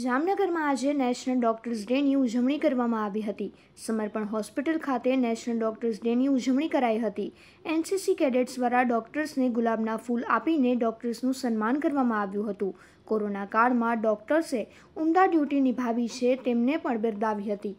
જામનગરમાં આજે national doctors ડેની ઉજવણી કરવામાં આવી હતી સમર્પણ હોસ્પિટલ ખાતે નેશનલ ડૉક્ટર્સ ડેની ઉજવણી કરાઈ હતી એનસીસી કેડેટ્સ દ્વારા ડૉક્ટર્સને ગુલાબના ફૂલ આપીને ડૉક્ટર્સનું સન્માન કરવામાં આવ્યું હતું કોરોના કાળમાં ડૉક્ટર્સે ઉમદા ડ્યુટી નિભાવી છે તેમને પણ બિરદાવી હતી